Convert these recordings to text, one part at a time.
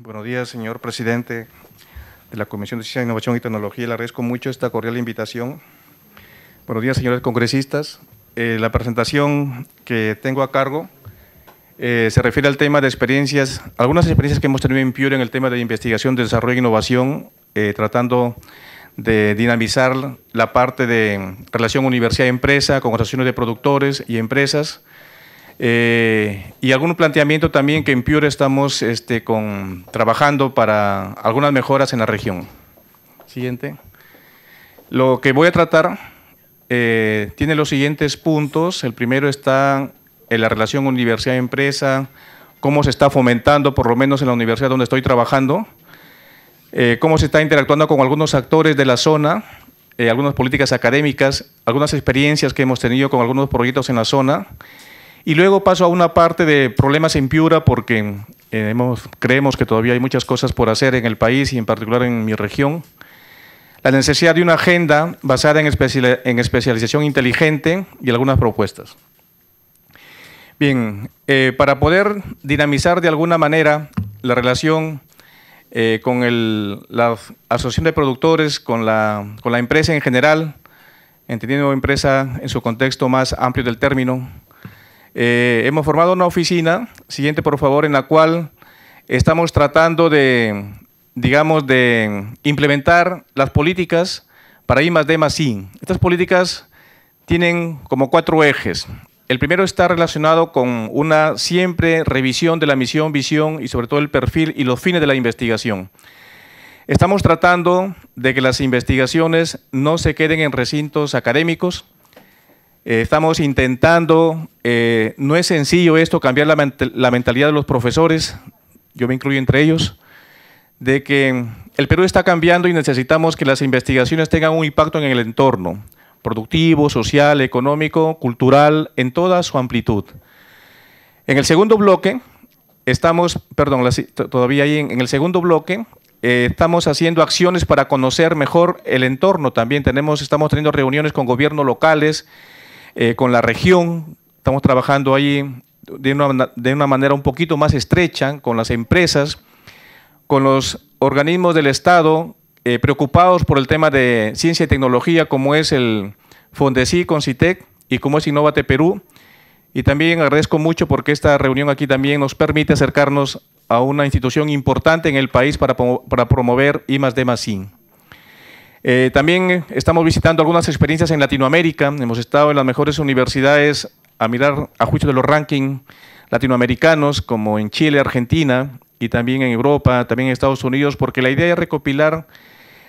Buenos días, señor presidente de la Comisión de Ciencia, Innovación y Tecnología. Le agradezco mucho esta cordial invitación. Buenos días, señores congresistas. Eh, la presentación que tengo a cargo eh, se refiere al tema de experiencias, algunas experiencias que hemos tenido en Pure en el tema de investigación, desarrollo e innovación, eh, tratando de dinamizar la parte de relación universidad-empresa con asociaciones de productores y empresas, eh, y algún planteamiento también que en Piura estamos este, con, trabajando para algunas mejoras en la región. Siguiente. Lo que voy a tratar eh, tiene los siguientes puntos. El primero está en la relación universidad-empresa, cómo se está fomentando, por lo menos en la universidad donde estoy trabajando, eh, cómo se está interactuando con algunos actores de la zona, algunas políticas académicas, algunas experiencias que hemos tenido con algunos proyectos en la zona. Y luego paso a una parte de problemas en Piura porque eh, creemos que todavía hay muchas cosas por hacer en el país y en particular en mi región. La necesidad de una agenda basada en, especialización inteligente y algunas propuestas. Bien, eh, para poder dinamizar de alguna manera la relación eh, con la asociación de productores, con la, con la empresa en general, entendiendo empresa en su contexto más amplio del término, eh, hemos formado una oficina, siguiente por favor, en la cual estamos tratando de, digamos, de implementar las políticas para I más D más I. Estas políticas tienen como cuatro ejes. El primero está relacionado con una siempre revisión de la misión, visión y sobre todo el perfil y los fines de la investigación. Estamos tratando de que las investigaciones no se queden en recintos académicos, eh, estamos intentando, eh, no es sencillo esto, cambiar la, mentalidad de los profesores, yo me incluyo entre ellos, de que el Perú está cambiando y necesitamos que las investigaciones tengan un impacto en el entorno, productivo, social, económico, cultural, en toda su amplitud. En el segundo bloque, estamos, perdón, todavía ahí, en, el segundo bloque eh, estamos haciendo acciones para conocer mejor el entorno. También tenemos, estamos teniendo reuniones con gobiernos locales eh, con la región, estamos trabajando ahí de una, manera un poquito más estrecha con las empresas, con los organismos del Estado eh, preocupados por el tema de ciencia y tecnología, como es el Fondesí con CITEC y como es Innovate Perú. Y también agradezco mucho porque esta reunión aquí también nos permite acercarnos a una institución importante en el país para, promover I más D eh, también estamos visitando algunas experiencias en Latinoamérica. Hemos estado en las mejores universidades a mirar a juicio de los rankings latinoamericanos, como en Chile, Argentina y también en Europa, también en Estados Unidos, porque la idea es recopilar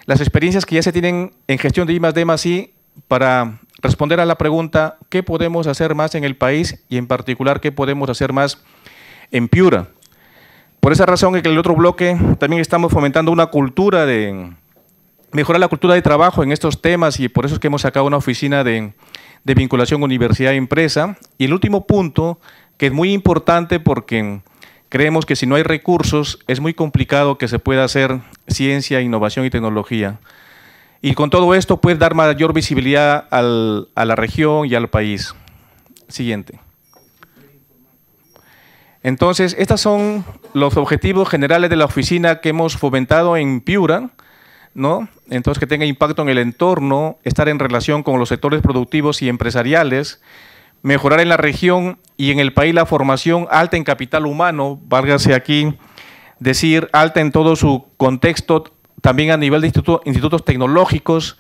las experiencias que ya se tienen en gestión de I, D, I para responder a la pregunta qué podemos hacer más en el país y en particular qué podemos hacer más en Piura. Por esa razón, en el otro bloque también estamos fomentando una cultura de mejorar la cultura de trabajo en estos temas y por eso es que hemos sacado una oficina de, de vinculación universidad-empresa. Y el último punto, que es muy importante porque creemos que si no hay recursos es muy complicado que se pueda hacer ciencia, innovación y tecnología. Y con todo esto puede dar mayor visibilidad a la región y al país. Siguiente. Entonces, estos son los objetivos generales de la oficina que hemos fomentado en Piura ¿no? Entonces que tenga impacto en el entorno, estar en relación con los sectores productivos y empresariales, mejorar en la región y en el país la formación alta en capital humano, válgase aquí decir alta en todo su contexto, también a nivel de institutos tecnológicos.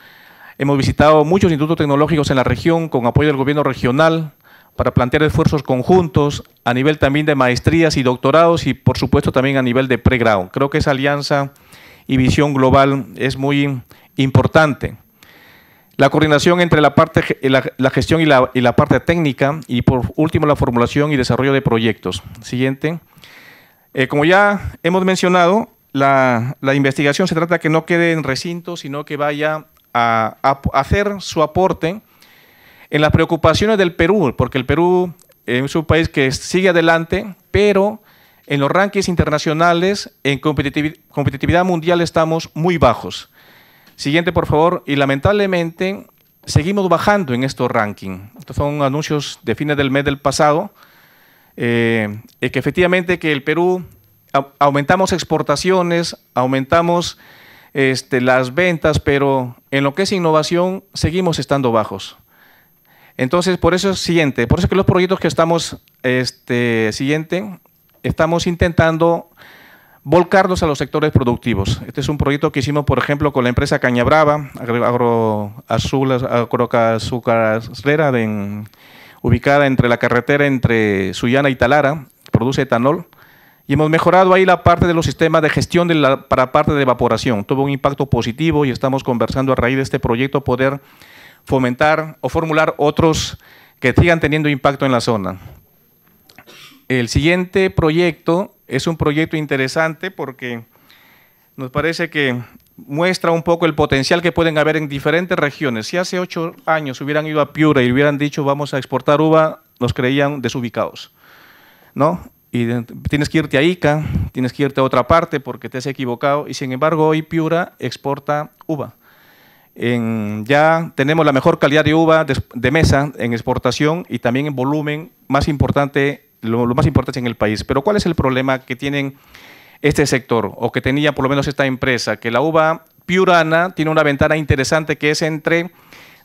Hemos visitado muchos institutos tecnológicos en la región con apoyo del gobierno regional para plantear esfuerzos conjuntos a nivel también de maestrías y doctorados y por supuesto también a nivel de pregrado. Creo que esa alianza y visión global es muy importante. La coordinación entre la, parte, la, gestión y la, y la, parte técnica y por último la formulación y desarrollo de proyectos. Siguiente. Eh, como ya hemos mencionado, la, investigación se trata que no quede en recinto, sino que vaya a hacer su aporte en las preocupaciones del Perú, porque el Perú es un país que sigue adelante, pero en los rankings internacionales, en competitividad mundial estamos muy bajos. Siguiente, por favor. Y lamentablemente seguimos bajando en estos rankings. Estos son anuncios de fines del mes del pasado. Eh, que efectivamente que el Perú aumentamos exportaciones, aumentamos este, las ventas, pero en lo que es innovación seguimos estando bajos. Entonces, por eso es siguiente, por eso que los proyectos que estamos, este, siguiente, estamos intentando volcarnos a los sectores productivos. Este es un proyecto que hicimos, por ejemplo, con la empresa Cañabrava, Agro Azul, en, ubicada entre la carretera entre Sullana y Talara, produce etanol. Y hemos mejorado ahí la parte de los sistemas de gestión para parte de evaporación. Tuvo un impacto positivo y estamos conversando a raíz de este proyecto poder fomentar o formular otros que sigan teniendo impacto en la zona. El siguiente proyecto es un proyecto interesante porque nos parece que muestra un poco el potencial que pueden haber en diferentes regiones. Si hace ocho años hubieran ido a Piura y hubieran dicho vamos a exportar uva, nos creían desubicados, ¿no? Y tienes que irte a Ica, tienes que irte a otra parte porque te has equivocado y sin embargo hoy Piura exporta uva. ya tenemos la mejor calidad de uva de, de mesa en exportación y también en volumen más importante lo, más importante en el país. Pero ¿cuál es el problema que tienen este sector o que tenía por lo menos esta empresa? Que la uva piurana tiene una ventana interesante que es entre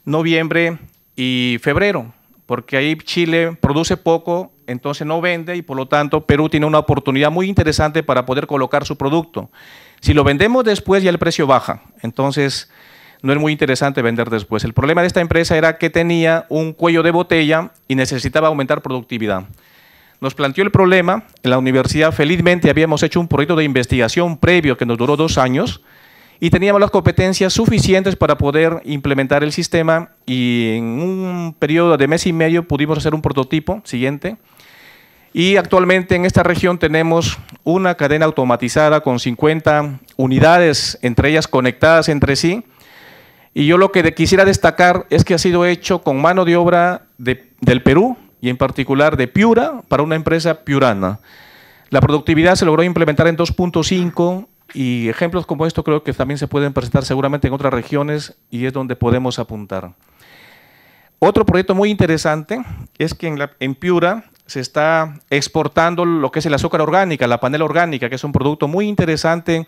noviembre y febrero, porque ahí Chile produce poco, entonces no vende y por lo tanto Perú tiene una oportunidad muy interesante para poder colocar su producto. Si lo vendemos después ya el precio baja, entonces no es muy interesante vender después. El problema de esta empresa era que tenía un cuello de botella y necesitaba aumentar productividad nos planteó el problema. En la universidad, felizmente, habíamos hecho un proyecto de investigación previo que nos duró dos años y teníamos las competencias suficientes para poder implementar el sistema y en un periodo de mes y medio pudimos hacer un prototipo siguiente. Y actualmente en esta región tenemos una cadena automatizada con 50 unidades, entre ellas conectadas entre sí. Y yo lo que quisiera destacar es que ha sido hecho con mano de obra del Perú, y en particular de Piura para una empresa piurana. La productividad se logró implementar en 2.5 y ejemplos como esto creo que también se pueden presentar seguramente en otras regiones y es donde podemos apuntar. Otro proyecto muy interesante es que en, Piura se está exportando lo que es el azúcar orgánica, la panela orgánica, que es un producto muy interesante.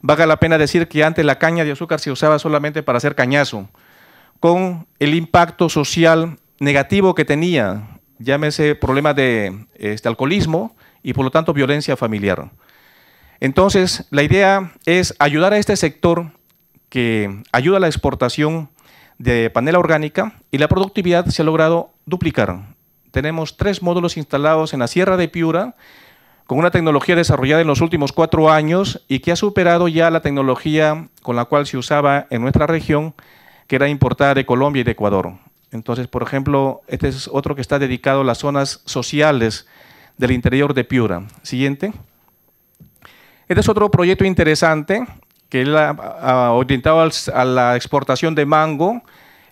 Vaga la pena decir que antes la caña de azúcar se usaba solamente para hacer cañazo, con el impacto social negativo que tenía llámese problema de este, alcoholismo y por lo tanto violencia familiar. Entonces, la idea es ayudar a este sector que ayuda a la exportación de panela orgánica y la productividad se ha logrado duplicar. Tenemos tres módulos instalados en la Sierra de Piura con una tecnología desarrollada en los últimos cuatro años y que ha superado ya la tecnología con la cual se usaba en nuestra región, que era importada de Colombia y de Ecuador. Entonces, por ejemplo, este es otro que está dedicado a las zonas sociales del interior de Piura. Siguiente. Este es otro proyecto interesante que él orientado a la exportación de mango.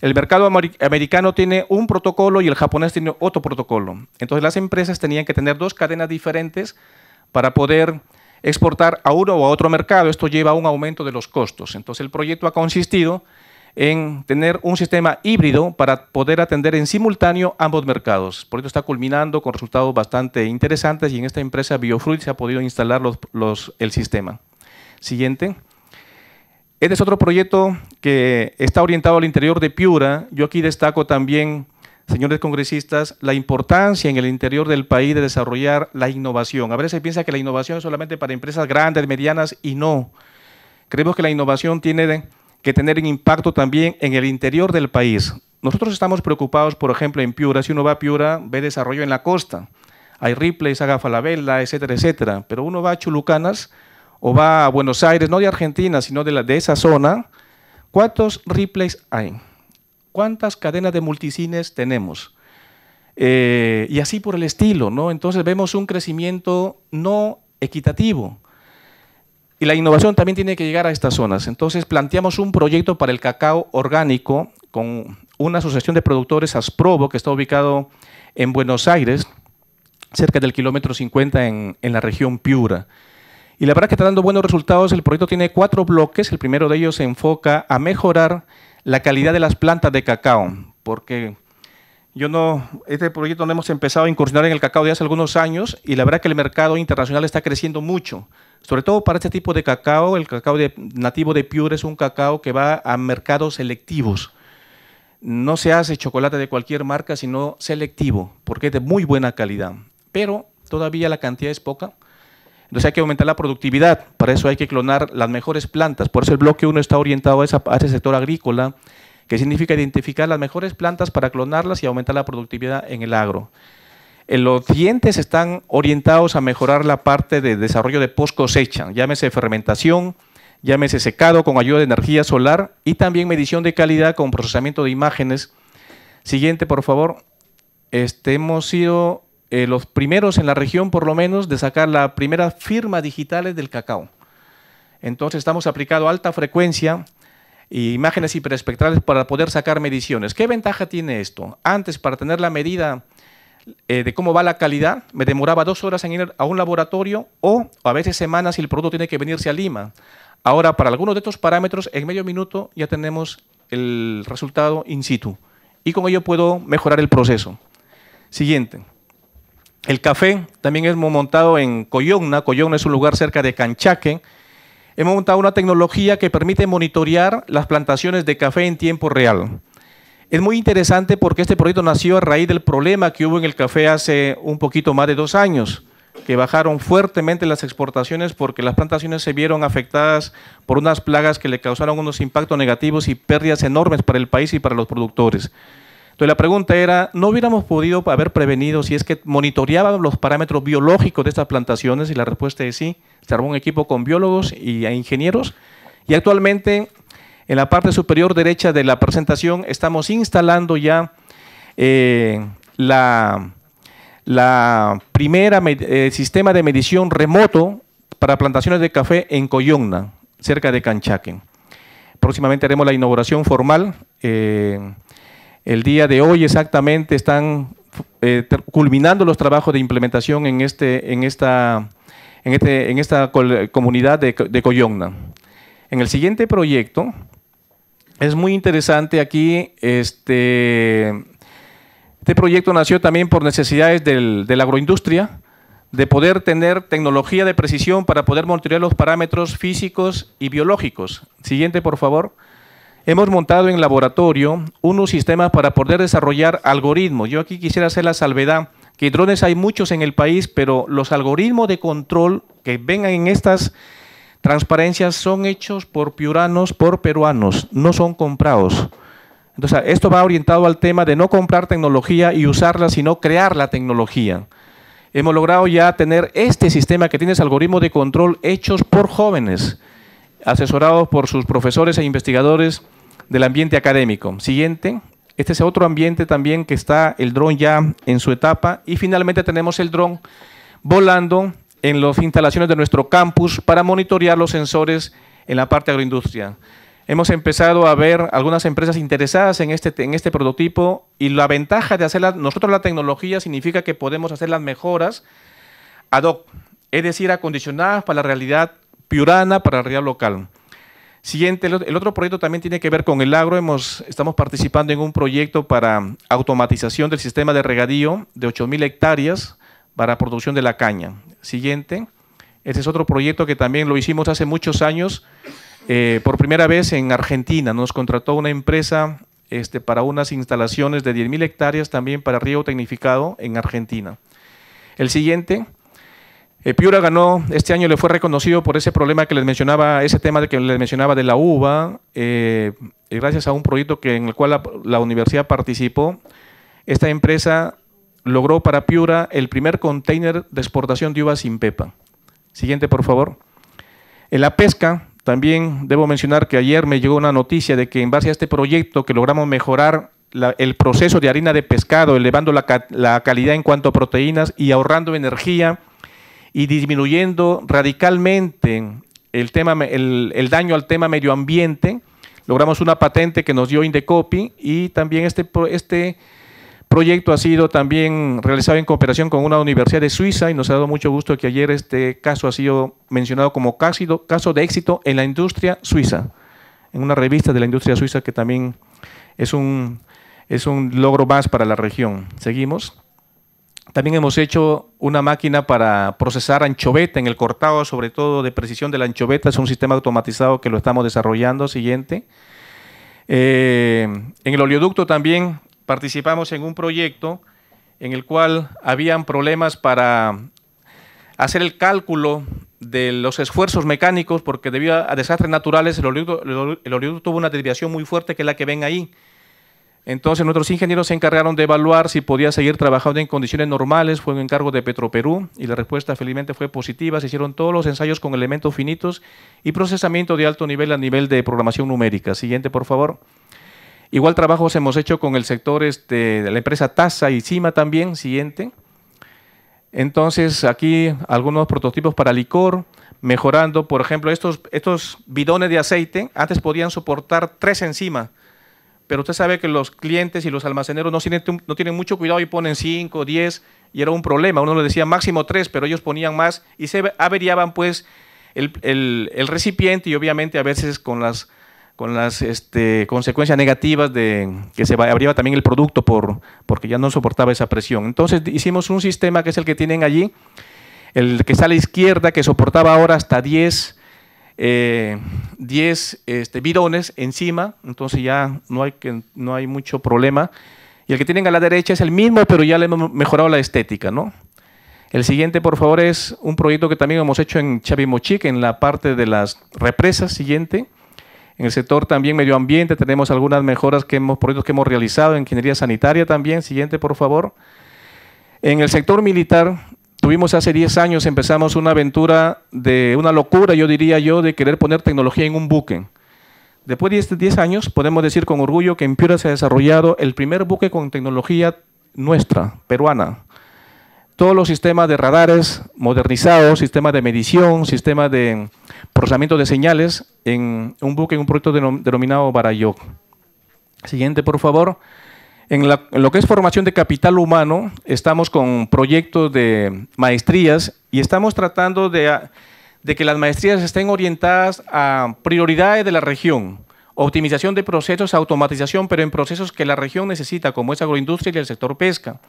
El mercado americano tiene un protocolo y el japonés tiene otro protocolo. Entonces las empresas tenían que tener dos cadenas diferentes para poder exportar a uno o a otro mercado. Esto lleva a un aumento de los costos. Entonces el proyecto ha consistido en tener un sistema híbrido para poder atender en simultáneo ambos mercados. Por eso está culminando con resultados bastante interesantes y en esta empresa Biofruit se ha podido instalar los, el sistema. Siguiente. Este es otro proyecto que está orientado al interior de Piura. Yo aquí destaco también, señores congresistas, la importancia en el interior del país de desarrollar la innovación. A veces se piensa que la innovación es solamente para empresas grandes, medianas, y no. Creemos que la innovación tiene... De, que tener un impacto también en el interior del país. Nosotros estamos preocupados, por ejemplo, en Piura. Si uno va a Piura, ve desarrollo en la costa. Hay Ripley, Saga Falabella, etcétera, etcétera. Pero uno va a Chulucanas o va a Buenos Aires, no de Argentina, sino de, la, de esa zona. ¿Cuántos replays hay? ¿Cuántas cadenas de multicines tenemos? Eh, y así por el estilo, ¿no? Entonces vemos un crecimiento no equitativo. Y la innovación también tiene que llegar a estas zonas. Entonces planteamos un proyecto para el cacao orgánico con una asociación de productores, Asprobo, que está ubicado en Buenos Aires, cerca del kilómetro 50 en, la región Piura. Y la verdad que está dando buenos resultados. El proyecto tiene cuatro bloques. El primero de ellos se enfoca a mejorar la calidad de las plantas de cacao, porque yo no, este proyecto no hemos empezado a incursionar en el cacao de hace algunos años y la verdad que el mercado internacional está creciendo mucho. Sobre todo para este tipo de cacao, el cacao nativo de Piura es un cacao que va a mercados selectivos. No se hace chocolate de cualquier marca, sino selectivo, porque es de muy buena calidad. Pero todavía la cantidad es poca. Entonces hay que aumentar la productividad, para eso hay que clonar las mejores plantas. Por eso el bloque 1 está orientado a ese sector agrícola, que significa identificar las mejores plantas para clonarlas y aumentar la productividad en el agro. Eh, los dientes están orientados a mejorar la parte de desarrollo de post cosecha, llámese fermentación, llámese secado con ayuda de energía solar y también medición de calidad con procesamiento de imágenes. Siguiente, por favor. Este, hemos sido eh, los primeros en la región, por lo menos, de sacar la primera firma digital del cacao. Entonces estamos aplicando alta frecuencia e imágenes hiperespectrales para poder sacar mediciones. ¿Qué ventaja tiene esto? Antes, para tener la medida eh, de cómo va la calidad, me demoraba dos horas en ir a un laboratorio o a veces semanas si el producto tiene que venirse a Lima. Ahora, para algunos de estos parámetros, en medio minuto ya tenemos el resultado in situ y con ello puedo mejorar el proceso. Siguiente. El café también hemos montado en Coyogna. Coyogna es un lugar cerca de Canchaque. Hemos montado una tecnología que permite monitorear las plantaciones de café en tiempo real. Es muy interesante porque este proyecto nació a raíz del problema que hubo en el café hace un poquito más de dos años, que bajaron fuertemente las exportaciones porque las plantaciones se vieron afectadas por unas plagas que le causaron unos impactos negativos y pérdidas enormes para el país y para los productores. Entonces la pregunta era, ¿no hubiéramos podido haber prevenido si es que monitoreaban los parámetros biológicos de estas plantaciones? Y la respuesta es sí. Se armó un equipo con biólogos y e ingenieros. Y actualmente en la parte superior derecha de la presentación estamos instalando ya eh, la, primera eh, sistema de medición remoto para plantaciones de café en Coyongna, cerca de Canchaquen. Próximamente haremos la inauguración formal. Eh, el día de hoy exactamente están culminando los trabajos de implementación en, este, en esta, en este, esta comunidad de, de En el siguiente proyecto es muy interesante aquí, este, este proyecto nació también por necesidades de la agroindustria, de poder tener tecnología de precisión para poder monitorear los parámetros físicos y biológicos. Siguiente, por favor. Hemos montado en laboratorio unos sistemas para poder desarrollar algoritmos. Yo aquí quisiera hacer la salvedad que drones hay muchos en el país, pero los algoritmos de control que vengan en estas transparencias son hechos por piuranos, por peruanos, no son comprados. Entonces, ah, esto va orientado al tema de no comprar tecnología y usarla, sino crear la tecnología. Hemos logrado ya tener este sistema que tiene ese algoritmo de control hechos por jóvenes, asesorados por sus profesores e investigadores del ambiente académico. Siguiente. Este es otro ambiente también que está el dron ya en su etapa. Y finalmente tenemos el dron volando en las instalaciones de nuestro campus para monitorear los sensores en la parte agroindustria. Hemos empezado a ver algunas empresas interesadas en este, en este prototipo y la ventaja de hacer nosotros la tecnología significa que podemos hacer las mejoras ad hoc, es decir, acondicionadas para la realidad piurana, para la realidad local. Siguiente, el otro proyecto también tiene que ver con el agro. Hemos, estamos participando en un proyecto para automatización del sistema de regadío de 8.000 hectáreas para producción de la caña. Siguiente. Este es otro proyecto que también lo hicimos hace muchos años, eh, por primera vez en Argentina. Nos contrató una empresa este, para unas instalaciones de 10.000 hectáreas también para riego tecnificado en Argentina. El siguiente. Eh, Piura ganó, este año le fue reconocido por ese problema que les mencionaba, ese tema que les mencionaba de la uva, eh, gracias a un proyecto que, en el cual la universidad participó, esta empresa logró para Piura el primer container de exportación de uvas sin pepa. Siguiente, por favor. En la pesca, también debo mencionar que ayer me llegó una noticia de que en base a este proyecto que logramos mejorar el proceso de harina de pescado, elevando la, calidad en cuanto a proteínas y ahorrando energía y disminuyendo radicalmente el, tema, daño al tema medio ambiente. Logramos una patente que nos dio Indecopi y también este, este proyecto ha sido también realizado en cooperación con una universidad de Suiza y nos ha dado mucho gusto que ayer este caso ha sido mencionado como caso de éxito en la industria suiza, en una revista de la industria suiza que también es un, es un logro más para la región. Seguimos. También hemos hecho una máquina para procesar anchoveta en el cortado, sobre todo de precisión de la anchoveta. Es un sistema automatizado que lo estamos desarrollando. Siguiente. Eh, en el oleoducto también participamos en un proyecto en el cual habían problemas para hacer el cálculo de los esfuerzos mecánicos, porque debido a desastres naturales el oleoducto, tuvo una desviación muy fuerte que es la que ven ahí. Entonces nuestros ingenieros se encargaron de evaluar si podía seguir trabajando en condiciones normales, fue un encargo de Petroperú y la respuesta felizmente fue positiva, se hicieron todos los ensayos con elementos finitos y procesamiento de alto nivel a nivel de programación numérica. Siguiente, por favor. Igual trabajos hemos hecho con el sector este, de la empresa Tasa y Cima también, siguiente. Entonces, aquí algunos prototipos para licor, mejorando, por ejemplo, estos, estos bidones de aceite, antes podían soportar tres encima, pero usted sabe que los clientes y los almaceneros no tienen, no tienen mucho cuidado y ponen cinco, diez, y era un problema. Uno le decía máximo tres, pero ellos ponían más y se averiaban pues el, el recipiente y obviamente a veces con las con las este, consecuencias negativas de que se abría también el producto por, porque ya no soportaba esa presión. Entonces hicimos un sistema que es el que tienen allí, el que está a la izquierda, que soportaba ahora hasta 10, eh, este, encima, entonces ya no hay, que, no hay mucho problema. Y el que tienen a la derecha es el mismo, pero ya le hemos mejorado la estética, ¿no? El siguiente, por favor, es un proyecto que también hemos hecho en Chavimochic, en la parte de las represas siguiente. En el sector también medio ambiente tenemos algunas mejoras que hemos, proyectos que hemos realizado en ingeniería sanitaria también. Siguiente, por favor. En el sector militar tuvimos hace 10 años, empezamos una aventura de una locura, yo diría yo, de querer poner tecnología en un buque. Después de 10 años, podemos decir con orgullo que en Piura se ha desarrollado el primer buque con tecnología nuestra, peruana. Todos los sistemas de radares modernizados, sistemas de medición, sistemas de de señales en un buque, en un proyecto denominado Barayoc. Siguiente, por favor. En, lo que es formación de capital humano, estamos con proyectos de maestrías y estamos tratando ah, de, que las maestrías estén orientadas a prioridades de la región, optimización de procesos, automatización, pero en procesos que la región necesita, como es agroindustria y el sector pesca.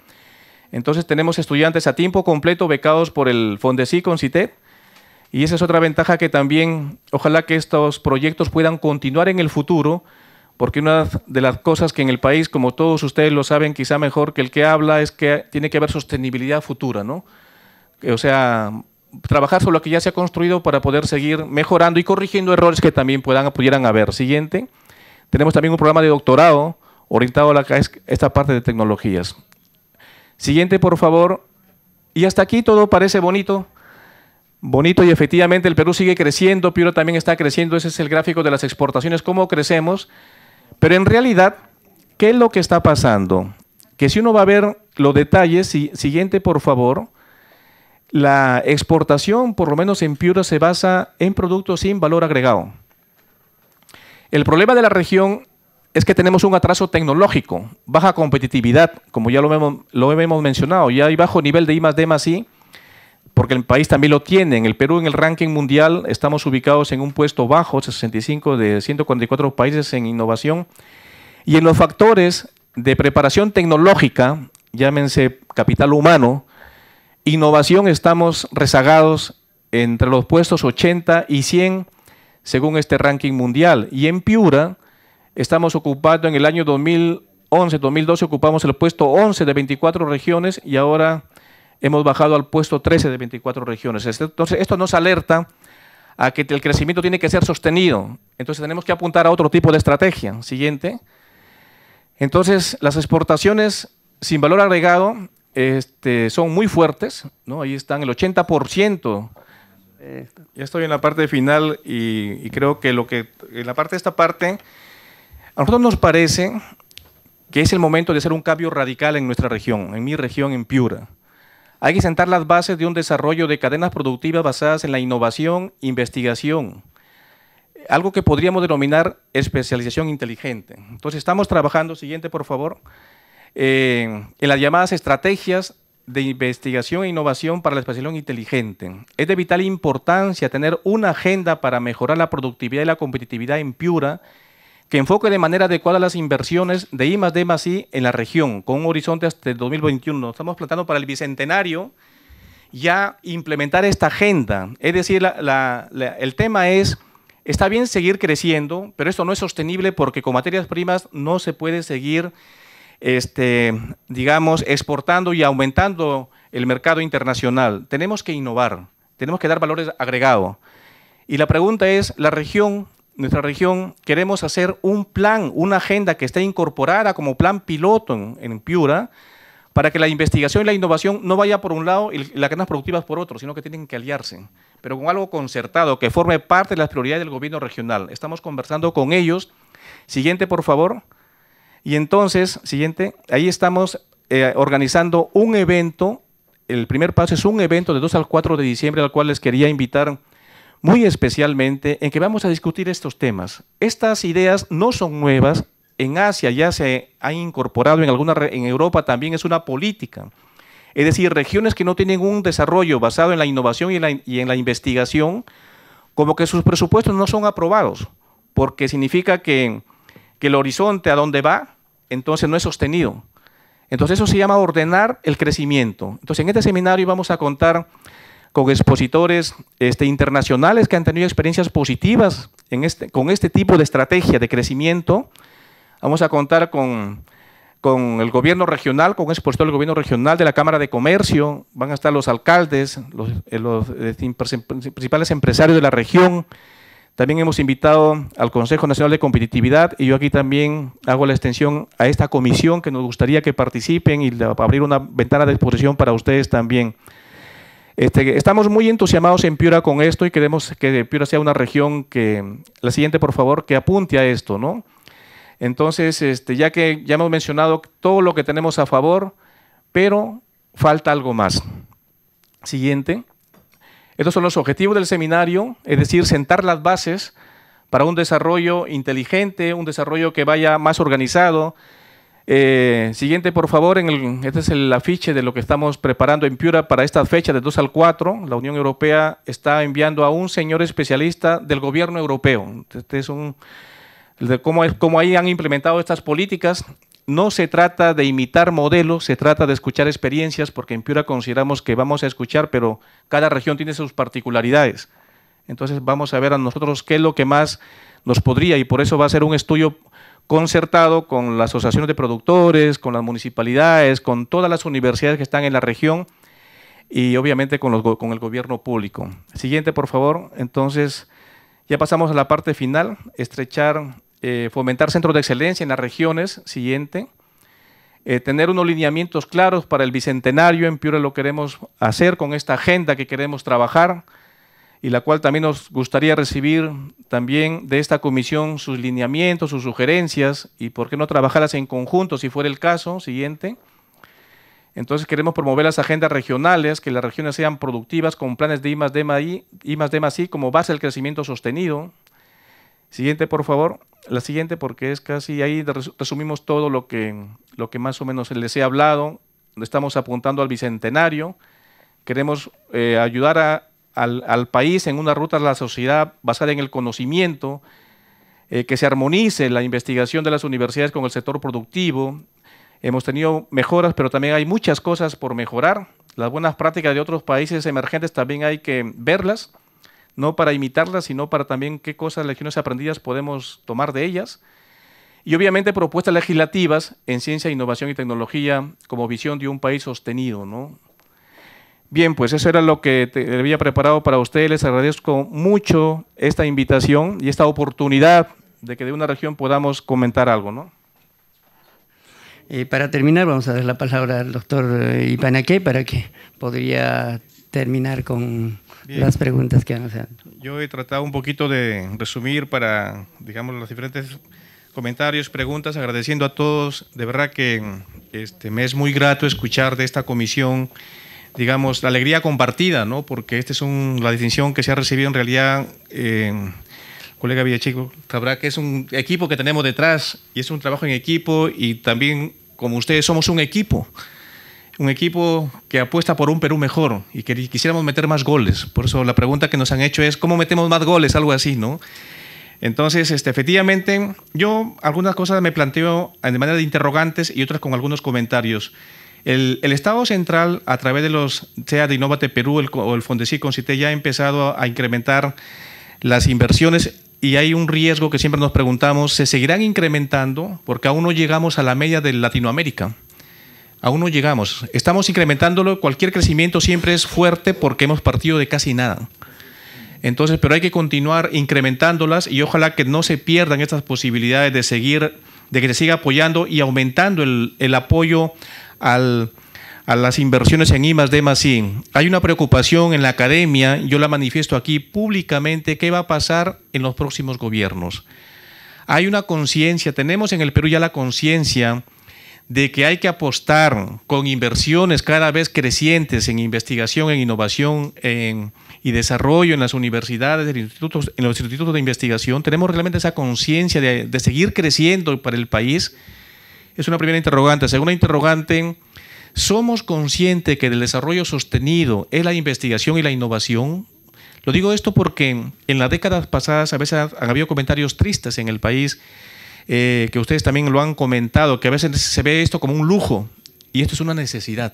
Entonces tenemos estudiantes a tiempo completo becados por el Fondesí con CITEP, y esa es otra ventaja que también ojalá que estos proyectos puedan continuar en el futuro, porque una de las cosas que en el país, como todos ustedes lo saben, quizá mejor que el que habla, es que tiene que haber sostenibilidad futura, ¿no? O sea, trabajar sobre lo que ya se ha construido para poder seguir mejorando y corrigiendo errores que también pudieran haber. Siguiente. Tenemos también un programa de doctorado orientado a esta parte de tecnologías. Siguiente, por favor. Y hasta aquí todo parece bonito, Bonito y efectivamente el Perú sigue creciendo, Piura también está creciendo, ese es el gráfico de las exportaciones, cómo crecemos. Pero en realidad, ¿qué es lo que está pasando? Que si uno va a ver los detalles, siguiente por favor, la exportación, por lo menos en Piura, se basa en productos sin valor agregado. El problema de la región es que tenemos un atraso tecnológico, baja competitividad, como ya lo hemos, lo hemos mencionado, ya hay bajo nivel de I D I, porque el país también lo tiene. En el Perú, en el ranking mundial, estamos ubicados en un puesto bajo, 65 de 144 países en innovación. Y en los factores de preparación tecnológica, llámense capital humano, innovación estamos rezagados entre los puestos 80 y 100 según este ranking mundial. Y en Piura estamos ocupando en el año 2011-2012 ocupamos el puesto 11 de 24 regiones y ahora hemos bajado al puesto 13 de 24 regiones. Este, entonces, esto nos alerta a que el crecimiento tiene que ser sostenido. Entonces, tenemos que apuntar a otro tipo de estrategia. Siguiente. Entonces, las exportaciones sin valor agregado este, son muy fuertes, ¿no? Ahí están el 80%. Ya estoy en la parte final y, creo que lo que en la parte de esta parte a nosotros nos parece que es el momento de hacer un cambio radical en nuestra región, en mi región en Piura. Hay que sentar las bases de un desarrollo de cadenas productivas basadas en la innovación, investigación, algo que podríamos denominar especialización inteligente. Entonces estamos trabajando, siguiente por favor, en las llamadas estrategias de investigación e innovación para la especialización inteligente. Es de vital importancia tener una agenda para mejorar la productividad y la competitividad en Piura que enfoque de manera adecuada las inversiones de I D I en la región, con un horizonte hasta el 2021. estamos planteando para el bicentenario ya implementar esta agenda. Es decir, el tema es, está bien seguir creciendo, pero esto no es sostenible porque con materias primas no se puede seguir, este, digamos, exportando y aumentando el mercado internacional. Tenemos que innovar, tenemos que dar valores agregados. Y la pregunta es, ¿la región nuestra región, queremos hacer un plan, una agenda que esté incorporada como plan piloto en, Piura, para que la investigación y la innovación no vaya por un lado y las cadenas productivas por otro, sino que tienen que aliarse, pero con algo concertado, que forme parte de las prioridades del gobierno regional. Estamos conversando con ellos. Siguiente, por favor. Y entonces, siguiente, ahí estamos eh, organizando un evento. El primer paso es un evento de 2 al 4 de diciembre al cual les quería invitar muy especialmente en que vamos a discutir estos temas. Estas ideas no son nuevas, en Asia ya se ha incorporado, en, alguna, en Europa también es una política. Es decir, regiones que no tienen un desarrollo basado en la innovación y en la, investigación, como que sus presupuestos no son aprobados, porque significa que, que el horizonte a donde va, entonces no es sostenido. Entonces eso se llama ordenar el crecimiento. Entonces en este seminario vamos a contar con expositores este, internacionales que han tenido experiencias positivas este, con este tipo de estrategia de crecimiento. Vamos a contar con, el gobierno regional, con un expositor del gobierno regional de la Cámara de Comercio, van a estar los alcaldes, los, eh, los eh, principales empresarios de la región. También hemos invitado al Consejo Nacional de Competitividad y yo aquí también hago la extensión a esta comisión que nos gustaría que participen y abrir una ventana de exposición para ustedes también. Este, estamos muy entusiasmados en Piura con esto y queremos que Piura sea una región que, la siguiente por favor, que apunte a esto, ¿no? Entonces, este, ya que ya hemos mencionado todo lo que tenemos a favor, pero falta algo más. Siguiente. Estos son los objetivos del seminario, es decir, sentar las bases para un desarrollo inteligente, un desarrollo que vaya más organizado, eh, siguiente, por favor, este es el afiche de lo que estamos preparando en Piura para esta fecha de 2 al 4. La Unión Europea está enviando a un señor especialista del gobierno europeo. Este es un, cómo, cómo ahí han implementado estas políticas. No se trata de imitar modelos, se trata de escuchar experiencias, porque en Piura consideramos que vamos a escuchar, pero cada región tiene sus particularidades. Entonces vamos a ver a nosotros qué es lo que más nos podría, y por eso va a ser un estudio concertado con las asociaciones de productores, con las municipalidades, con todas las universidades que están en la región y obviamente con, el gobierno público. Siguiente, por favor. Entonces, ya pasamos a la parte final, estrechar, eh, fomentar centros de excelencia en las regiones. Siguiente. Eh, tener unos lineamientos claros para el bicentenario, en Piura lo queremos hacer con esta agenda que queremos trabajar y la cual también nos gustaría recibir también de esta comisión sus lineamientos, sus sugerencias y por qué no trabajarlas en conjunto si fuera el caso. Siguiente. Entonces queremos promover las agendas regionales, que las regiones sean productivas con planes de I más D I, como base del crecimiento sostenido. Siguiente, por favor. La siguiente porque es casi ahí resumimos todo lo que, lo que más o menos les he hablado. Estamos apuntando al bicentenario. Queremos eh, ayudar a al, país en una ruta a la sociedad basada en el conocimiento, eh, que se armonice la investigación de las universidades con el sector productivo. Hemos tenido mejoras, pero también hay muchas cosas por mejorar. Las buenas prácticas de otros países emergentes también hay que verlas, no para imitarlas, sino para también qué cosas, lecciones aprendidas podemos tomar de ellas. Y obviamente propuestas legislativas en ciencia, innovación y tecnología como visión de un país sostenido, ¿no? Bien, pues eso era lo que te había preparado para ustedes. Les agradezco mucho esta invitación y esta oportunidad de que de una región podamos comentar algo, ¿no? Eh, para terminar, vamos a dar la palabra al doctor eh, Ipanaque para que podría terminar con las preguntas que han hecho. Yo he tratado un poquito de resumir para, digamos, los diferentes comentarios, preguntas, agradeciendo a todos. De verdad que este, me es muy grato escuchar de esta comisión digamos, la alegría compartida, ¿no? Porque esta es un, la distinción que se ha recibido en realidad, eh, colega Villachico, sabrá que es un equipo que tenemos detrás y es un trabajo en equipo y también, como ustedes, somos un equipo. Un equipo que apuesta por un Perú mejor y que quisiéramos meter más goles. Por eso la pregunta que nos han hecho es, ¿cómo metemos más goles? Algo así, ¿no? Entonces, este, efectivamente, yo algunas cosas me planteo de manera de interrogantes y otras con algunos comentarios. El, Estado central, a través de los, sea de Innovate Perú o el Con Concité, ya ha empezado a incrementar las inversiones y hay un riesgo que siempre nos preguntamos, ¿se seguirán incrementando? Porque aún no llegamos a la media de Latinoamérica. Aún no llegamos. Estamos incrementándolo, cualquier crecimiento siempre es fuerte porque hemos partido de casi nada. Entonces, pero hay que continuar incrementándolas y ojalá que no se pierdan estas posibilidades de seguir, de que se siga apoyando y aumentando el apoyo al, a las inversiones en I D Hay una preocupación en la academia, yo la manifiesto aquí públicamente, qué va a pasar en los próximos gobiernos. Hay una conciencia, tenemos en el Perú ya la conciencia de que hay que apostar con inversiones cada vez crecientes en investigación, en innovación en, y desarrollo en las universidades, en, los institutos de investigación. Tenemos realmente esa conciencia de, de seguir creciendo para el país es una primera interrogante. Segunda interrogante, ¿somos conscientes que el desarrollo sostenido es la investigación y la innovación? Lo digo esto porque en las décadas pasadas a veces han habido comentarios tristes en el país, eh, que ustedes también lo han comentado, que a veces se ve esto como un lujo y esto es una necesidad.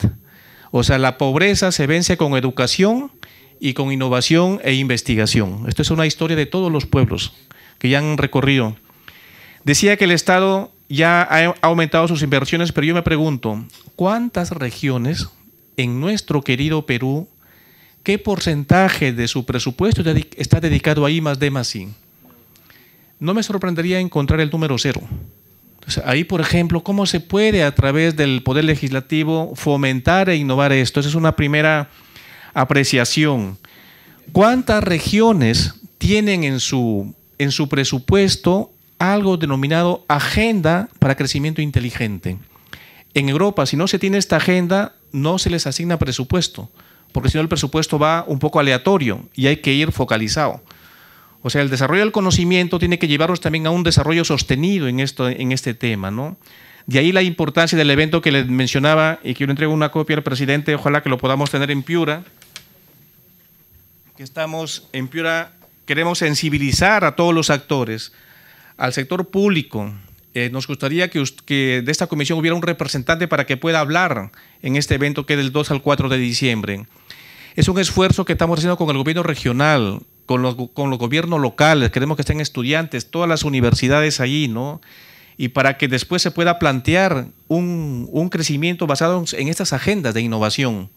O sea, la pobreza se vence con educación y con innovación e investigación. Esto es una historia de todos los pueblos que ya han recorrido. Decía que el Estado ya ha aumentado sus inversiones, pero yo me pregunto, ¿cuántas regiones en nuestro querido Perú, qué porcentaje de su presupuesto está dedicado a I más D más I? No me sorprendería encontrar el número cero. ahí, por ejemplo, ¿cómo se puede a través del Poder Legislativo fomentar e innovar esto? Esa es una primera apreciación. ¿Cuántas regiones tienen en su, en su presupuesto algo denominado Agenda para Crecimiento Inteligente. En Europa, si no se tiene esta agenda, no se les asigna presupuesto, porque si no el presupuesto va un poco aleatorio y hay que ir focalizado. O sea, el desarrollo del conocimiento tiene que llevarnos también a un desarrollo sostenido en, esto, en este tema, ¿no? De ahí la importancia del evento que les mencionaba y que entregar entrego una copia al presidente, ojalá que lo podamos tener en Piura. Que estamos en Piura, queremos sensibilizar a todos los actores, al sector público. Eh, nos gustaría que, de esta comisión hubiera un representante para que pueda hablar en este evento que es del 2 al 4 de diciembre. Es un esfuerzo que estamos haciendo con el gobierno regional, con los, gobiernos locales, queremos que estén estudiantes, todas las universidades allí, ¿no? Y para que después se pueda plantear un, un crecimiento basado en estas agendas de innovación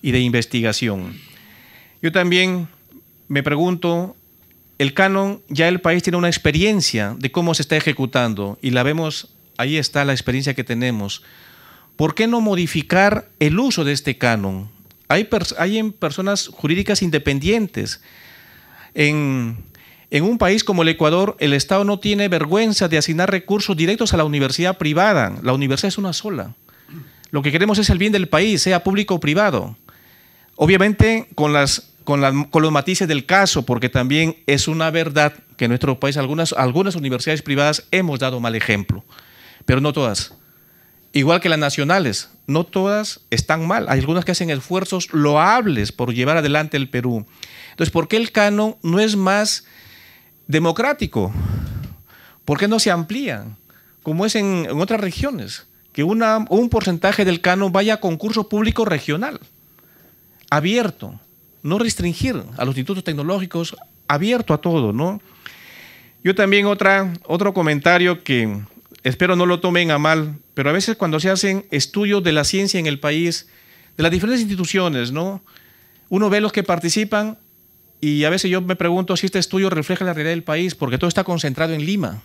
y de investigación. Yo también me pregunto el canon, ya el país tiene una experiencia de cómo se está ejecutando y la vemos, ahí está la experiencia que tenemos. ¿Por qué no modificar el uso de este canon? Hay, en personas jurídicas independientes. en un país como el Ecuador, el Estado no tiene vergüenza de asignar recursos directos a la universidad privada. La universidad es una sola. Lo que queremos es el bien del país, sea público o privado. Obviamente, con las con, los matices del caso, porque también es una verdad que en nuestro país algunas, algunas universidades privadas hemos dado mal ejemplo, pero no todas. Igual que las nacionales, no todas están mal. Hay algunas que hacen esfuerzos loables por llevar adelante el Perú. Entonces, ¿por qué el canon no es más democrático? ¿Por qué no se amplía, como es en, otras regiones? Que un porcentaje del canon vaya a concurso público regional, abierto no restringir a los institutos tecnológicos, abierto a todo, ¿no? Yo también otra, otro comentario que espero no lo tomen a mal, pero a veces cuando se hacen estudios de la ciencia en el país, de las diferentes instituciones, ¿no? Uno ve los que participan y a veces yo me pregunto si este estudio refleja la realidad del país, porque todo está concentrado en Lima.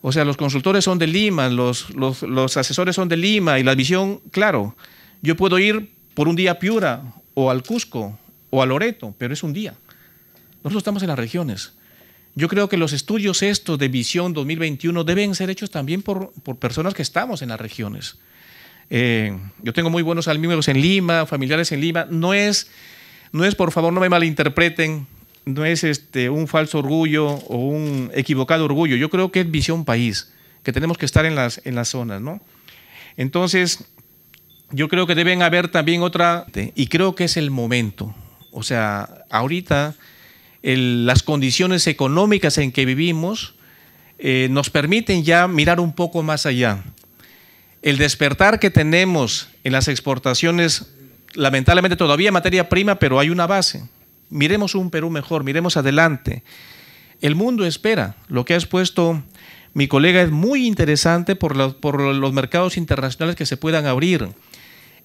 O sea, los consultores son de Lima, los, los asesores son de Lima y la visión, claro, yo puedo ir por un día a Piura o al Cusco o a Loreto, pero es un día. Nosotros estamos en las regiones. Yo creo que los estudios estos de Visión 2021 deben ser hechos también por, personas que estamos en las regiones. Eh, yo tengo muy buenos amigos en Lima, familiares en Lima. No es, no es, por favor, no me malinterpreten, no es este, un falso orgullo o un equivocado orgullo. Yo creo que es visión país, que tenemos que estar en las, en las zonas, Entonces, yo creo que deben haber también otra, y creo que es el momento, o sea, ahorita las condiciones económicas en que vivimos eh, nos permiten ya mirar un poco más allá. El despertar que tenemos en las exportaciones, lamentablemente todavía materia prima, pero hay una base. Miremos un Perú mejor, miremos adelante. El mundo espera. Lo que ha expuesto mi colega es muy interesante por los mercados internacionales que se puedan abrir.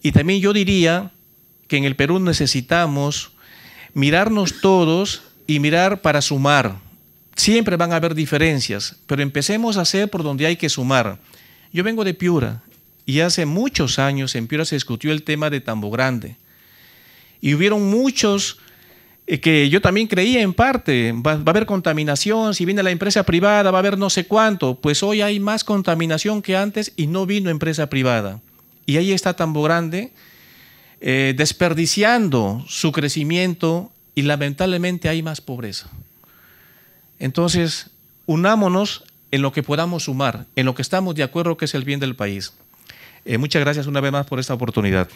Y también yo diría que en el Perú necesitamos mirarnos todos y mirar para sumar. Siempre van a haber diferencias, pero empecemos a hacer por donde hay que sumar. Yo vengo de Piura y hace muchos años en Piura se discutió el tema de Tambo Grande. Y hubieron muchos eh, que yo también creía en parte, va, a haber contaminación, si viene la empresa privada va a haber no sé cuánto, pues hoy hay más contaminación que antes y no vino empresa privada. Y ahí está Tambo Grande eh, desperdiciando su crecimiento y lamentablemente hay más pobreza. Entonces, unámonos en lo que podamos sumar, en lo que estamos de acuerdo que es el bien del país. Eh, muchas gracias una vez más por esta oportunidad.